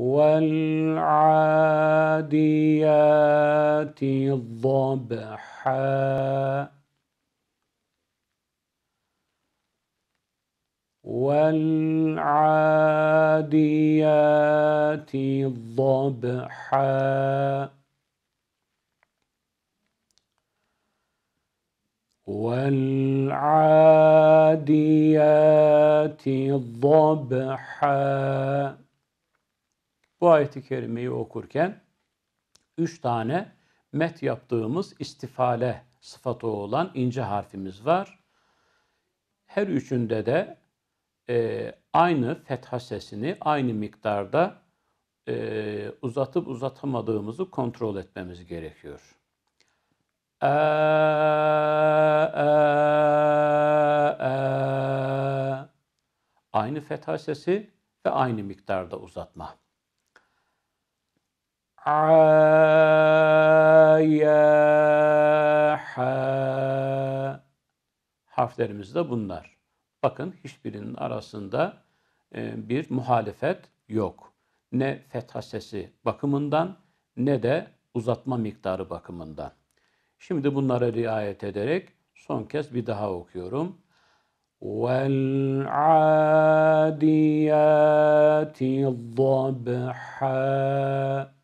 والعاديات ضبحا والعاديات ضبحا والعاديات ضبحا ayeti kerimeyi okurken üç tane met yaptığımız istifale sıfatı olan ince harfimiz var. Her üçünde de e, aynı fetha sesini aynı miktarda e, uzatıp uzatamadığımızı kontrol etmemiz gerekiyor. E, e, e. Aynı fetha sesi ve aynı miktarda uzatma a ya harflerimiz de bunlar. Bakın hiçbirinin arasında e, bir muhalefet yok. Ne fetha sesi bakımından ne de uzatma miktarı bakımından. Şimdi bunlara riayet ederek son kez bir daha okuyorum. وَالْعَادِيَاتِ ضَبْحًا